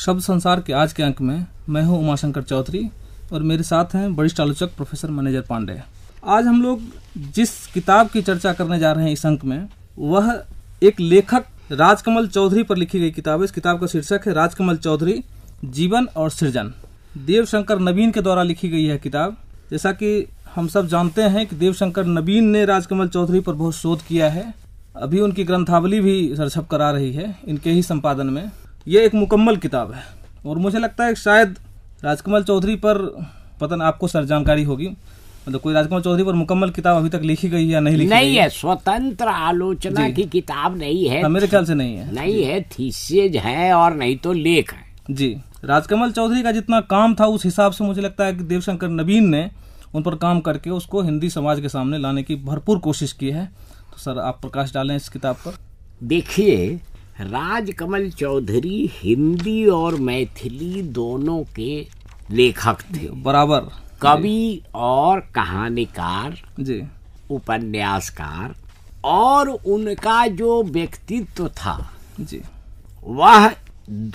शब्द संसार के आज के अंक में मैं हूं उमाशंकर चौधरी और मेरे साथ हैं वरिष्ठ आलोचक प्रोफेसर मैनेजर पांडे आज हम लोग जिस किताब की चर्चा करने जा रहे हैं इस अंक में वह एक लेखक राजकमल चौधरी पर लिखी गई किताब है इस किताब का शीर्षक है राजकमल चौधरी जीवन और सृजन देवशंकर नवीन के द्वारा लिखी गई है किताब जैसा कि हम सब जानते हैं कि देवशंकर नवीन ने राजकमल चौधरी पर बहुत शोध किया है अभी उनकी ग्रंथावली भी सर छप कर आ रही है इनके ही संपादन में ये एक मुकम्मल किताब है और मुझे लगता है शायद राजकमल चौधरी पर पता ना आपको सर जानकारी होगी मतलब कोई राजकुमार चौधरी पर मुकम्मल किताब अभी तक लिखी गई या नहीं लिखी नहीं है स्वतंत्र आलोचना की किताब नहीं है हाँ, मेरे ख्याल से नहीं है नहीं है थीसेज है और नहीं तो लेख है जी राजकमल चौधरी का जितना काम था उस हिसाब से मुझे लगता है कि देवशंकर नवीन ने उन पर काम करके उसको हिंदी समाज के सामने लाने की भरपूर कोशिश की है तो सर आप प्रकाश डालें इस किताब पर देखिए राजकमल चौधरी हिंदी और मैथिली दोनों के लेखक थे बराबर कवि और कहानीकार जी उपन्यासकार और उनका जो व्यक्तित्व था जी वह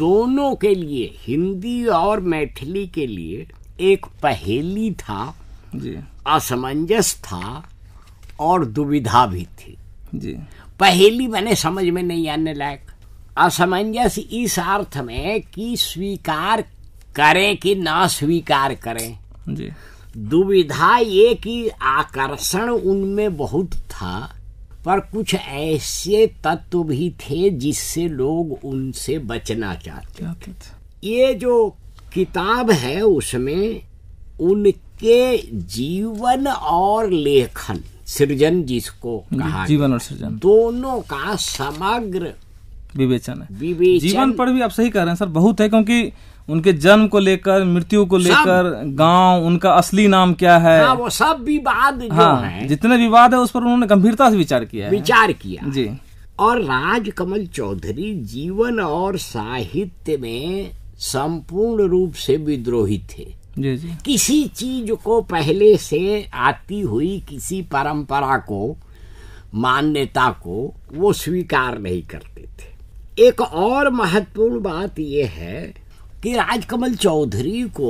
दोनों के लिए हिंदी और मैथिली के लिए एक पहेली था जी असमंजस था और दुविधा भी थी जी पहेली मैंने समझ में नहीं आने लायक असमंजस इस अर्थ में कि स्वीकार करें कि ना स्वीकार करें जी दुविधा ये कि आकर्षण उनमें बहुत था पर कुछ ऐसे तत्व भी थे जिससे लोग उनसे बचना चाहते थे ये जो किताब है उसमें उनके जीवन और लेखन सृजन जिसको कहा जीवन और सृजन दोनों का समग्र विवेचन है विवेचन जीवन पर भी आप सही कह रहे हैं सर बहुत है क्योंकि उनके जन्म को लेकर मृत्यु को लेकर गांव उनका असली नाम क्या है हाँ, वो सब विवाद हाँ, है जितने विवाद है उस पर उन्होंने गंभीरता से विचार किया विचार किया जी और राजकमल चौधरी जीवन और साहित्य में संपूर्ण रूप से विद्रोही थे जी जी किसी चीज को पहले से आती हुई किसी परंपरा को मान्यता को वो स्वीकार नहीं करते थे एक और महत्वपूर्ण बात यह है कि राजकमल चौधरी को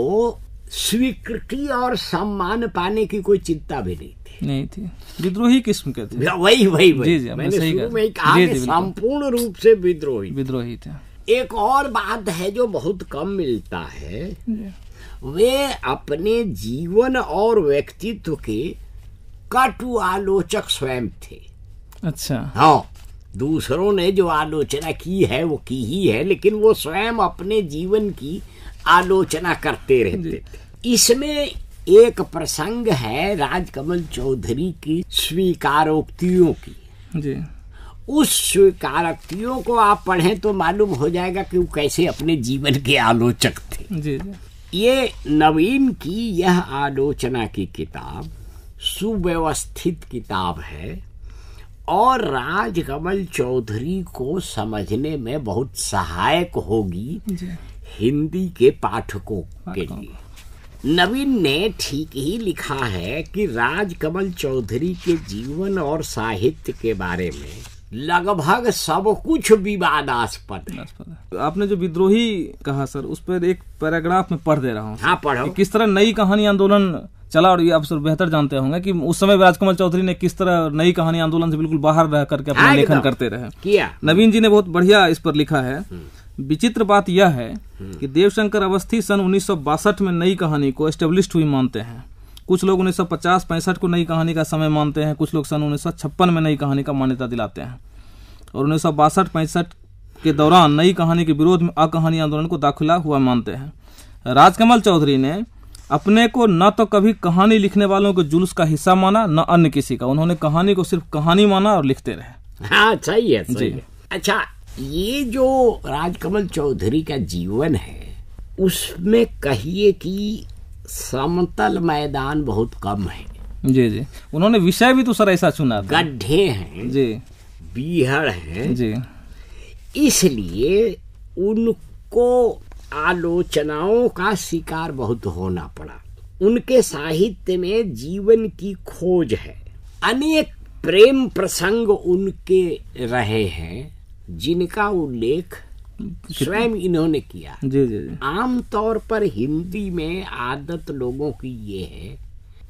स्वीकृति और सम्मान पाने की कोई चिंता भी नहीं थी नहीं थी विद्रोही किस्म के थे वही वही वही जी जी, मैंने सही शुरू में कहा संपूर्ण रूप से विद्रोही विद्रोही थे एक और बात है जो बहुत कम मिलता है वे अपने जीवन और व्यक्तित्व के कटु आलोचक स्वयं थे अच्छा हाँ दूसरों ने जो आलोचना की है वो की ही है लेकिन वो स्वयं अपने जीवन की आलोचना करते रहते थे इसमें एक प्रसंग है राजकमल चौधरी की स्वीकारोक्तियों की जी उस स्वीकारोक्तियों को आप पढ़ें तो मालूम हो जाएगा कि वो कैसे अपने जीवन के आलोचक थे जी, जी। ये नवीन की यह आलोचना की किताब सुव्यवस्थित किताब है और राजकमल चौधरी को समझने में बहुत सहायक होगी हिंदी के पाठकों के लिए नवीन ने ठीक ही लिखा है कि राजकमल चौधरी के जीवन और साहित्य के बारे में लगभग सब कुछ विवादास्पद आपने जो विद्रोही कहा सर उस पर एक पैराग्राफ में पढ़ दे रहा हूँ हाँ पढ़ो किस तरह नई कहानी आंदोलन चला और ये आप बेहतर जानते होंगे कि उस समय राजकमल चौधरी ने किस तरह नई कहानी आंदोलन से बिल्कुल बाहर रह करके अपना हाँ, लेखन करते रहे किया नवीन जी ने बहुत बढ़िया इस पर लिखा है हम्म। विचित्र बात यह है हम्म। कि देवशंकर अवस्थी सन उन्नीस में नई कहानी को एस्टेब्लिश हुई मानते हैं कुछ लोग उन्नीस सौ को नई कहानी का समय मानते हैं कुछ लोग सन उन्नीस में नई कहानी का मान्यता दिलाते हैं और उन्नीस सौ के दौरान नई कहानी के विरोध में अकहानी आंदोलन को दाखिला हुआ मानते हैं राजकमल चौधरी ने अपने को न तो कभी कहानी लिखने वालों के जुलूस का हिस्सा माना न अन्य किसी का उन्होंने कहानी को सिर्फ कहानी माना और लिखते रहे हाँ सही अच्छा है सही अच्छा ये जो राजकमल चौधरी का जीवन है उसमें कहिए कि समतल मैदान बहुत कम है जी जी उन्होंने विषय भी तो सर ऐसा चुना गड्ढे हैं जी बीहड़ हैं जी इसलिए उनको आलोचनाओं का शिकार बहुत होना पड़ा उनके साहित्य में जीवन की खोज है अनेक प्रेम प्रसंग उनके रहे हैं जिनका उल्लेख स्वयं इन्होंने किया जी जी आमतौर पर हिंदी में आदत लोगों की ये है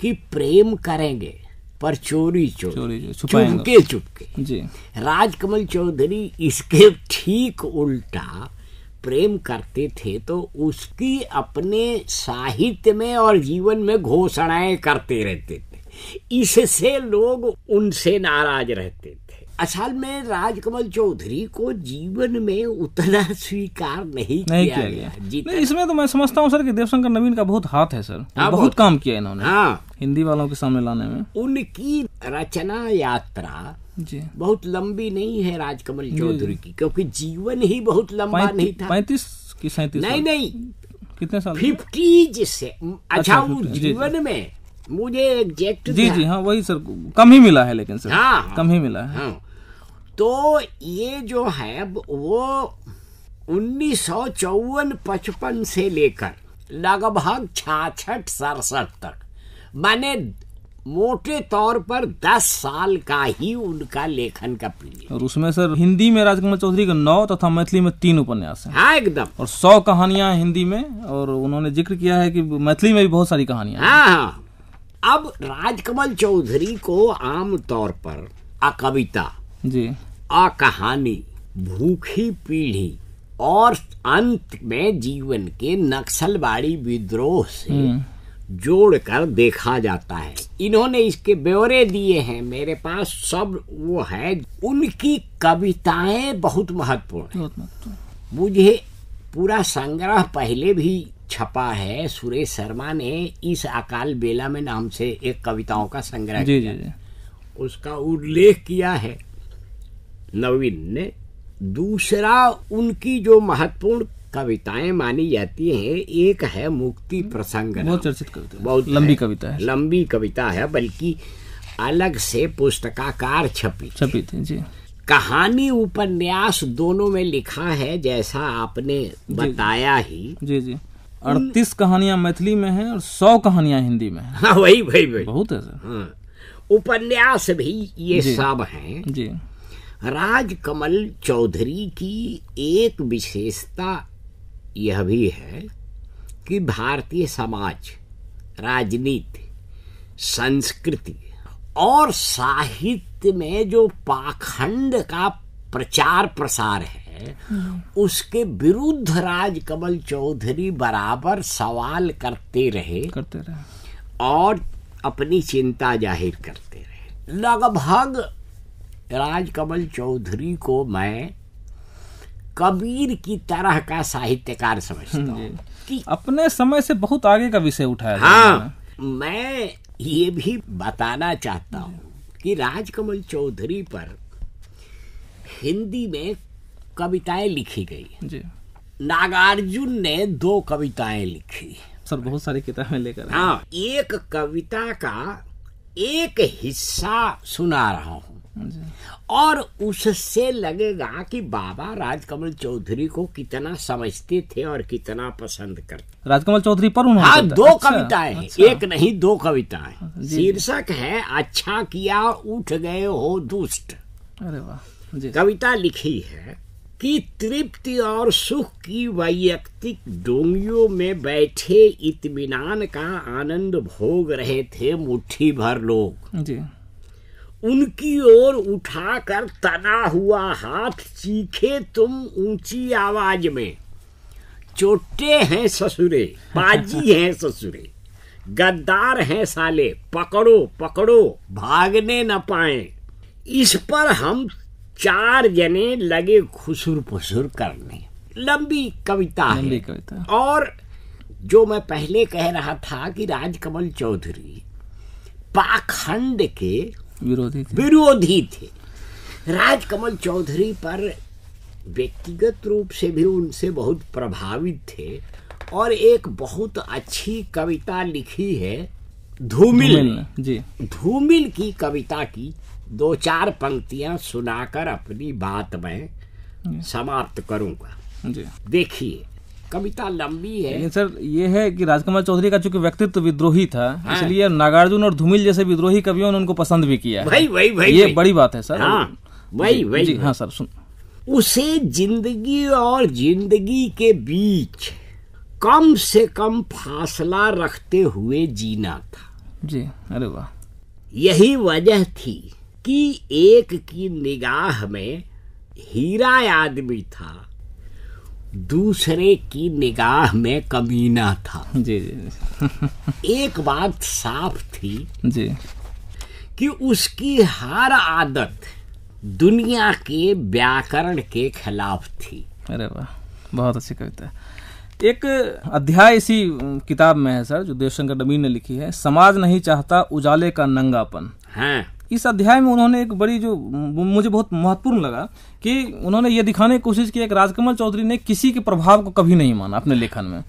कि प्रेम करेंगे पर चोरी चोरी, चोरी चुपके चुपके जी राजकमल चौधरी इसके ठीक उल्टा प्रेम करते थे तो उसकी अपने साहित्य में और जीवन में घोषणाएं करते रहते थे इससे लोग उनसे नाराज रहते थे असल में राजकमल चौधरी को जीवन में उतना स्वीकार नहीं, नहीं किया, किया गया, गया। नहीं इसमें तो मैं समझता हूँ सर कि देवशंकर नवीन का बहुत हाथ है सर हाँ, बहुत काम किया इन्होंने हाँ हिंदी वालों के सामने लाने में उनकी रचना यात्रा जी बहुत लंबी नहीं है राजकमल चौधरी की क्योंकि जीवन ही बहुत लंबा नहीं था पैंतीस की सैंतीस नहीं नहीं कितने साल फिफ्टीज से अच्छा, अच्छा जीवन में मुझे एग्जैक्ट जी जी हाँ वही सर कम ही मिला है लेकिन सर हाँ, हाँ। कम ही मिला है हाँ। तो ये जो है वो उन्नीस सौ चौवन पचपन से लेकर लगभग छाछठ सड़सठ तक मैंने मोटे तौर पर दस साल का ही उनका लेखन का पीरियड और उसमें सर हिंदी में राजकुमार चौधरी का नौ तथा मैथिली में तीन उपन्यास हैं हाँ एकदम और सौ कहानियां हिंदी में और उन्होंने जिक्र किया है कि मैथिली में भी बहुत सारी कहानियां हाँ हाँ अब राजकमल चौधरी को आम तौर पर अकविता जी आ कहानी भूखी पीढ़ी और अंत में जीवन के नक्सलवाड़ी विद्रोह से हम्म। जोड़कर देखा जाता है इन्होंने इसके ब्यौरे दिए हैं मेरे पास सब वो है उनकी कविताएं बहुत महत्वपूर्ण है मुझे पूरा संग्रह पहले भी छपा है सुरेश शर्मा ने इस अकाल बेला में नाम से एक कविताओं का संग्रह किया उसका उल्लेख किया है नवीन ने दूसरा उनकी जो महत्वपूर्ण कविताएं मानी जाती हैं एक है मुक्ति प्रसंग बहुत चर्चित कविता बहुत लंबी कविता है लंबी कविता है बल्कि अलग से पुस्तकाकार छपी छपी थी जी कहानी उपन्यास दोनों में लिखा है जैसा आपने बताया ही जी जी अड़तीस कहानियां मैथिली में है और सौ कहानियां हिंदी में हाँ वही वही वही बहुत है सर हाँ उपन्यास भी ये सब हैं जी राजकमल चौधरी की एक विशेषता यह भी है कि भारतीय समाज राजनीति संस्कृति और साहित्य में जो पाखंड का प्रचार प्रसार है उसके विरुद्ध राजकमल चौधरी बराबर सवाल करते रहे करते रहे और अपनी चिंता जाहिर करते रहे लगभग राजकमल चौधरी को मैं कबीर की तरह का साहित्यकार समझता हूँ कि अपने समय से बहुत आगे का विषय उठाया हाँ मैं ये भी बताना चाहता हूँ कि राजकमल चौधरी पर हिंदी में कविताएं लिखी गई नागार्जुन ने दो कविताएं लिखी सर बहुत सारी किताबें लेकर हाँ एक कविता का एक हिस्सा सुना रहा हूँ और उससे लगेगा कि बाबा राजकमल चौधरी को कितना समझते थे और कितना पसंद करते राजकमल चौधरी पर उन्होंने हाँ दो अच्छा, कविताएं हैं अच्छा। एक नहीं दो कविताएं शीर्षक है अच्छा किया उठ गए हो दुष्ट अरे वाह कविता लिखी है कि तृप्ति और सुख की वैयक्तिक डोंगियों में बैठे इतमान का आनंद भोग रहे थे मुट्ठी भर लोग जी उनकी ओर उठाकर तना हुआ हाथ चीखे तुम ऊंची आवाज में चोटे हैं ससुरे बाजी हैं ससुरे गद्दार हैं साले पकड़ो पकड़ो भागने न पाए इस पर हम चार जने लगे खुसुर फुसुर करने लंबी कविता लंबी है कविता और जो मैं पहले कह रहा था कि राजकमल चौधरी पाखंड के विरोधी थे विरोधी थे राजकमल चौधरी पर व्यक्तिगत रूप से भी उनसे बहुत प्रभावित थे और एक बहुत अच्छी कविता लिखी है धूमिल जी धूमिल की कविता की दो चार पंक्तियां सुनाकर अपनी बात में समाप्त करूंगा देखिए कविता लंबी है लेकिन सर ये है कि राजकुमार चौधरी का चूंकि व्यक्तित्व विद्रोही था हाँ। इसलिए नागार्जुन और धूमिल जैसे विद्रोही कवियों ने उनको पसंद भी किया भाई भाई भाई ये भाई। बड़ी बात है सर हाँ, वही वही हाँ सर सुन उसे जिंदगी और जिंदगी के बीच कम से कम फासला रखते हुए जीना था जी अरे वाह यही वजह थी कि एक की निगाह में हीरा आदमी था दूसरे की निगाह में कमीना था जी जी एक बात साफ थी जी कि उसकी हर आदत दुनिया के व्याकरण के खिलाफ थी अरे वाह बहुत अच्छी कविता एक अध्याय इसी किताब में है सर जो देवशंकर नवीन ने लिखी है समाज नहीं चाहता उजाले का नंगापन हाँ इस अध्याय में उन्होंने एक बड़ी जो मुझे बहुत महत्वपूर्ण लगा कि उन्होंने ये दिखाने की कोशिश की एक राजकमल चौधरी ने किसी के प्रभाव को कभी नहीं माना अपने लेखन में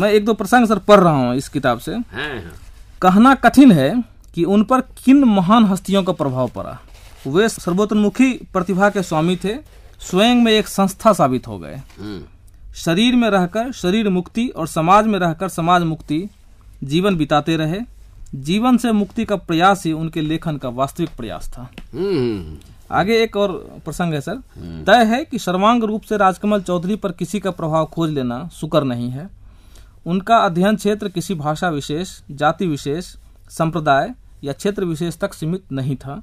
मैं एक दो प्रसंग सर पढ़ रहा हूँ इस किताब से कहना कठिन है कि उन पर किन महान हस्तियों का प्रभाव पड़ा वे सर्वोत्तमुखी प्रतिभा के स्वामी थे स्वयं में एक संस्था साबित हो गए हम्म। शरीर में रहकर शरीर मुक्ति और समाज में रहकर समाज मुक्ति जीवन बिताते रहे जीवन से मुक्ति का प्रयास ही उनके लेखन का वास्तविक प्रयास था हम्म। आगे एक और प्रसंग है सर हम्म। तय है कि सर्वांग रूप से राजकमल चौधरी पर किसी का प्रभाव खोज लेना सुकर नहीं है उनका अध्ययन क्षेत्र किसी भाषा विशेष जाति विशेष संप्रदाय या क्षेत्र विशेष तक सीमित नहीं था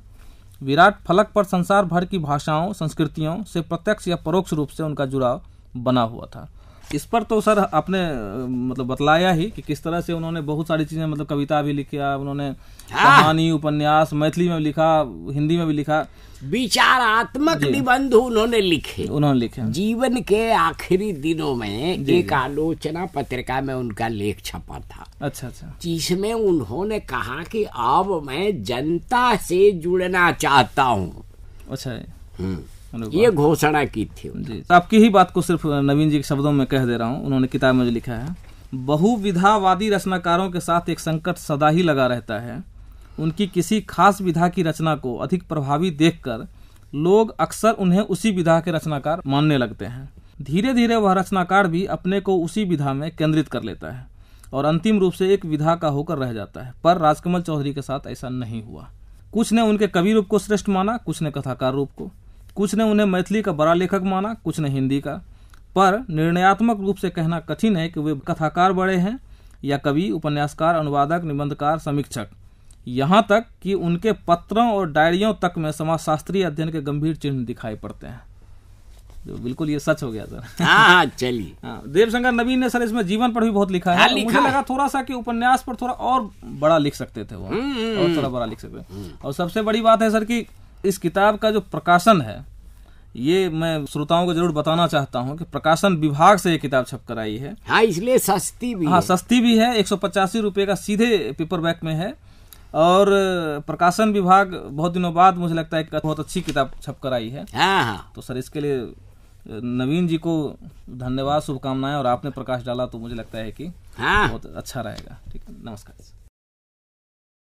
विराट फलक पर संसार भर की भाषाओं संस्कृतियों से प्रत्यक्ष या परोक्ष रूप से उनका जुड़ाव बना हुआ था इस पर तो सर आपने मतलब बतलाया ही कि किस तरह से उन्होंने बहुत सारी चीजें मतलब कविता भी लिखी उन्होंने हाँ। कहानी उपन्यास मैथिली में भी लिखा हिंदी में भी लिखा विचारात्मक निबंध उन्होंने लिखे उन्होंने लिखे जीवन के आखिरी दिनों में एक आलोचना पत्रिका में उनका लेख छपा था अच्छा अच्छा जिसमें उन्होंने कहा कि अब मैं जनता से जुड़ना चाहता हूँ अच्छा हम्म। ये घोषणा की थी जी तो आपकी ही बात को सिर्फ नवीन जी के शब्दों में कह दे रहा हूँ उन्होंने किताब में जो लिखा है बहुविधावादी रचनाकारों के साथ एक संकट सदा ही लगा रहता है उनकी किसी खास विधा की रचना को अधिक प्रभावी देखकर लोग अक्सर उन्हें उसी विधा के रचनाकार मानने लगते हैं धीरे धीरे वह रचनाकार भी अपने को उसी विधा में केंद्रित कर लेता है और अंतिम रूप से एक विधा का होकर रह जाता है पर राजकमल चौधरी के साथ ऐसा नहीं हुआ कुछ ने उनके कवि रूप को श्रेष्ठ माना कुछ ने कथाकार रूप को कुछ ने उन्हें मैथिली का बड़ा लेखक माना कुछ ने हिंदी का पर निर्णयात्मक रूप से कहना कठिन है कि वे कथाकार बड़े हैं या कवि उपन्यासकार अनुवादक निबंधकार समीक्षक यहाँ तक कि उनके पत्रों और डायरियों तक में समाजशास्त्रीय अध्ययन के गंभीर चिन्ह दिखाई पड़ते हैं जो बिल्कुल ये सच हो गया सर हाँ, चलिए हाँ, देवशंकर नवीन ने सर इसमें जीवन पर भी बहुत लिखा है हाँ, लिखा मुझे है। लगा थोड़ा सा कि उपन्यास पर थोड़ा और बड़ा लिख सकते थे वो हम्म, और हम्म। थोड़ा बड़ा लिख सकते हम्म। और सबसे बड़ी बात है सर की इस किताब का जो प्रकाशन है ये मैं श्रोताओं को जरूर बताना चाहता हूँ कि प्रकाशन विभाग से ये किताब छप कर आई है हाँ इसलिए सस्ती भी हाँ सस्ती भी है एक सौ पचासी रुपये का सीधे पेपर बैक में है और प्रकाशन विभाग बहुत दिनों बाद मुझे लगता है बहुत अच्छी किताब छप कर आई है हाँ हाँ तो सर इसके लिए नवीन जी को धन्यवाद शुभकामनाएं और आपने प्रकाश डाला तो मुझे लगता है कि हाँ। बहुत अच्छा रहेगा ठीक है नमस्कार